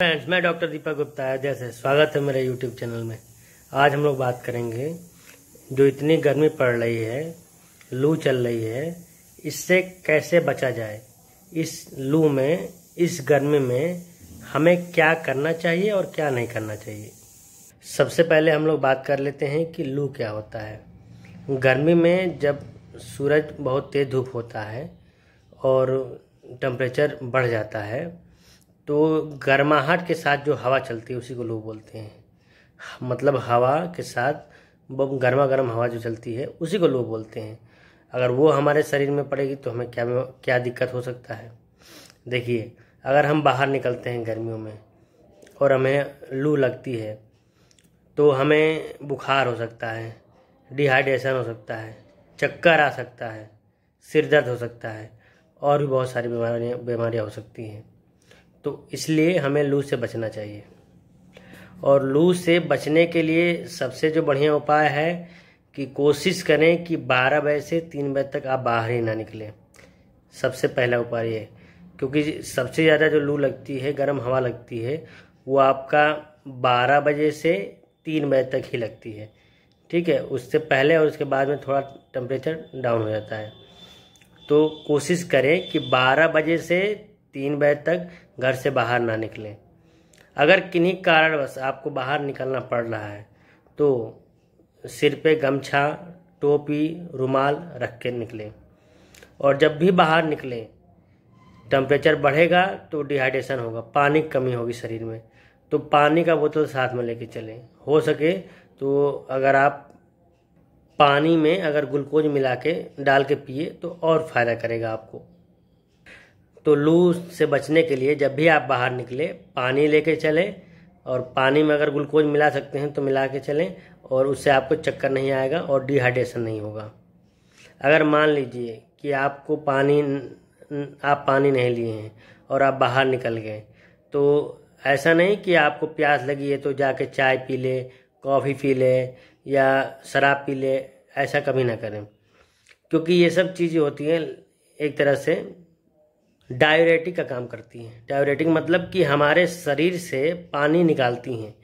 friends मैं doctor दीपक गुप्ता है जैसे स्वागत है मेरे यूट्यूब चैनल में आज हम लोग बात करेंगे जो इतनी गर्मी पड़ रही है लू चल रही है इससे कैसे बचा जाए इस लू में इस गर्मी में हमें क्या करना चाहिए और क्या नहीं करना चाहिए सबसे पहले हम लोग बात कर लेते हैं कि लू क्या होता है गर्मी में जब सूरज बहुत तेज़ धूप होता है और टेम्परेचर बढ़ जाता है तो गर्माहट के साथ जो हवा चलती है उसी को लू बोलते हैं मतलब हवा के साथ गर्मा गर्म हवा जो चलती है उसी को लू बोलते हैं अगर वो हमारे शरीर में पड़ेगी तो हमें क्या क्या दिक्कत हो सकता है देखिए अगर हम बाहर निकलते हैं गर्मियों में और हमें लू लगती है तो हमें बुखार हो सकता है डिहाइड्रेशन हो सकता है चक्कर आ सकता है सिर दर्द हो सकता है और भी बहुत सारी बीमारियाँ बीमारियाँ हो सकती हैं तो इसलिए हमें लू से बचना चाहिए और लू से बचने के लिए सबसे जो बढ़िया उपाय है कि कोशिश करें कि 12 बजे से 3 बजे तक आप बाहर ही ना निकलें सबसे पहला उपाय ये क्योंकि सबसे ज़्यादा जो लू लगती है गर्म हवा लगती है वो आपका 12 बजे से 3 बजे तक ही लगती है ठीक है उससे पहले और उसके बाद में थोड़ा टेम्परेचर डाउन हो जाता है तो कोशिश करें कि 12 बजे से तीन बजे तक घर से बाहर ना निकलें अगर किन्हीं कारणवश आपको बाहर निकलना पड़ रहा है तो सिर पे गमछा टोपी रुमाल रख के निकलें और जब भी बाहर निकलें टेम्परेचर बढ़ेगा तो डिहाइड्रेशन होगा पानी की कमी होगी शरीर में तो पानी का बोतल साथ में लेके चलें हो सके तो अगर आप पानी में अगर ग्लूकोज मिला के डाल के पिए तो और फ़ायदा करेगा आपको तो लू से बचने के लिए जब भी आप बाहर निकले पानी लेके चलें और पानी में अगर ग्लूकोज मिला सकते हैं तो मिला के चलें और उससे आपको चक्कर नहीं आएगा और डिहाइड्रेशन नहीं होगा अगर मान लीजिए कि आपको पानी आप पानी नहीं लिए हैं और आप बाहर निकल गए तो ऐसा नहीं कि आपको प्यास लगी है तो जाके चाय पी लें कॉफ़ी पी लें या शराब पी लें ऐसा कभी ना करें क्योंकि ये सब चीज़ें होती हैं एक तरह से डायोरेटिक का काम करती हैं डायोरेटिक मतलब कि हमारे शरीर से पानी निकालती हैं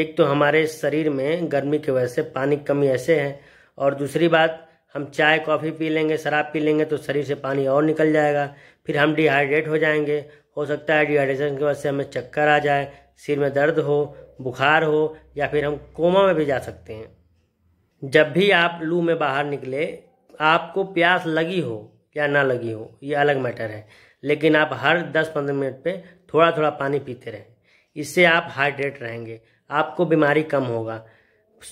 एक तो हमारे शरीर में गर्मी की वजह से पानी की कमी ऐसे है और दूसरी बात हम चाय कॉफ़ी पी लेंगे शराब पी लेंगे तो शरीर से पानी और निकल जाएगा फिर हम डिहाइड्रेट हो जाएंगे हो सकता है डिहाइड्रेशन की वजह से हमें चक्कर आ जाए सिर में दर्द हो बुखार हो या फिर हम कोमा में भी जा सकते हैं जब भी आप लू में बाहर निकले आपको प्यास लगी हो या ना लगी हो ये अलग मैटर है लेकिन आप हर 10-15 मिनट पे थोड़ा थोड़ा पानी पीते रहें इससे आप हाइड्रेट रहेंगे आपको बीमारी कम होगा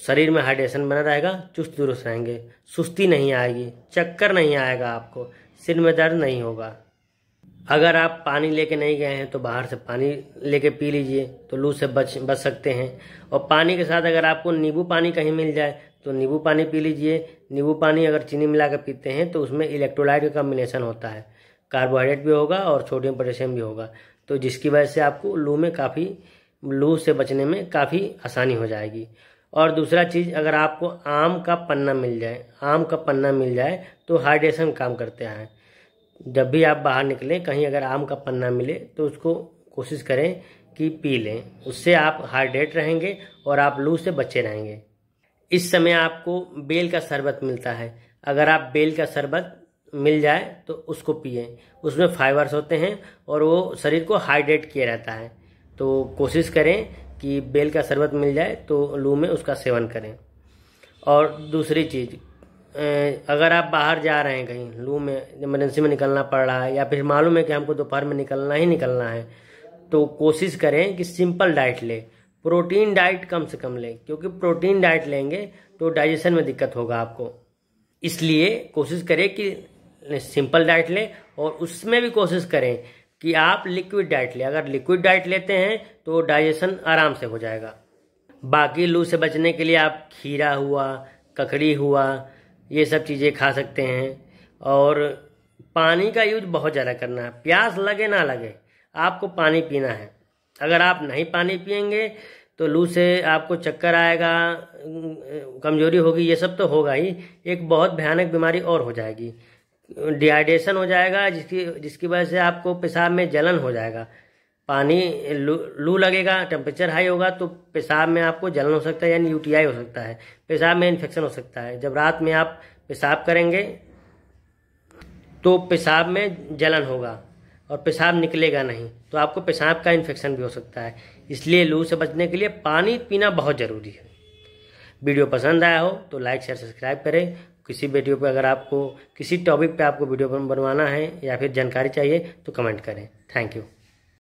शरीर में हाइड्रेशन बना रहेगा चुस्त दुरुस्त रहेंगे सुस्ती नहीं आएगी चक्कर नहीं आएगा आपको सिर में दर्द नहीं होगा अगर आप पानी लेके नहीं गए हैं तो बाहर से पानी लेके पी लीजिए तो लू से बच बच सकते हैं और पानी के साथ अगर आपको नींबू पानी कहीं मिल जाए तो नींबू पानी पी लीजिए नींबू पानी अगर चीनी मिला पीते हैं तो उसमें इलेक्ट्रोलाइट का कॉम्बिनेशन होता है कार्बोहाइड्रेट भी होगा और सोडियम पोटेशियम भी होगा तो जिसकी वजह से आपको लू में काफ़ी लू से बचने में काफ़ी आसानी हो जाएगी और दूसरा चीज़ अगर आपको आम का पन्ना मिल जाए आम का पन्ना मिल जाए तो हाइड्रेशन काम करते हैं जब भी आप बाहर निकलें कहीं अगर आम का पन्ना मिले तो उसको कोशिश करें कि पी लें उससे आप हाइड्रेट रहेंगे और आप लू से बचे रहेंगे इस समय आपको बेल का शरबत मिलता है अगर आप बेल का शरबत मिल जाए तो उसको पिए उसमें फाइबर्स होते हैं और वो शरीर को हाइड्रेट किया रहता है तो कोशिश करें कि बेल का शरबत मिल जाए तो लू में उसका सेवन करें और दूसरी चीज़ अगर आप बाहर जा रहे हैं कहीं लू में इमरजेंसी में निकलना पड़ रहा है या फिर मालूम है कि हमको दोपहर में निकलना ही निकलना है तो कोशिश करें कि सिंपल डाइट लें प्रोटीन डाइट कम से कम लें क्योंकि प्रोटीन डाइट लेंगे तो डाइजेशन में दिक्कत होगा आपको इसलिए कोशिश करें कि सिंपल डाइट लें और उसमें भी कोशिश करें कि आप लिक्विड डाइट लें अगर लिक्विड डाइट लेते हैं तो डाइजेशन आराम से हो जाएगा बाकी लू से बचने के लिए आप खीरा हुआ ककड़ी हुआ ये सब चीज़ें खा सकते हैं और पानी का यूज बहुत ज़्यादा करना है प्यास लगे ना लगे आपको पानी पीना है अगर आप नहीं पानी पियेंगे तो लू से आपको चक्कर आएगा कमजोरी होगी ये सब तो होगा ही एक बहुत भयानक बीमारी और हो जाएगी डिहाइड्रेशन हो जाएगा जिसकी जिसकी वजह से आपको पेशाब में जलन हो जाएगा पानी लू लू लगेगा टेम्परेचर हाई होगा तो पेशाब में आपको जलन हो सकता है यानी यूटीआई हो सकता है पेशाब में इन्फेक्शन हो सकता है जब रात में आप पेशाब करेंगे तो पेशाब में जलन होगा और पेशाब निकलेगा नहीं तो आपको पेशाब का इन्फेक्शन भी हो सकता है इसलिए लू से बचने के लिए पानी पीना बहुत ज़रूरी है वीडियो पसंद आया हो तो लाइक शेयर सब्सक्राइब करें किसी वीडियो पर अगर आपको किसी टॉपिक पे आपको वीडियो बनवाना है या फिर जानकारी चाहिए तो कमेंट करें थैंक यू